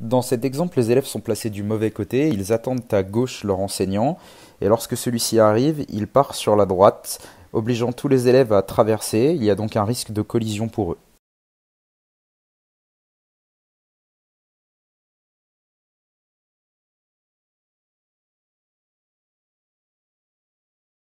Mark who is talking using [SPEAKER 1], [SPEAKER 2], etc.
[SPEAKER 1] Dans cet exemple, les élèves sont placés du mauvais côté, ils attendent à gauche leur enseignant, et lorsque celui-ci arrive, il part sur la droite, obligeant tous les élèves à traverser, il y a donc un risque de collision pour eux.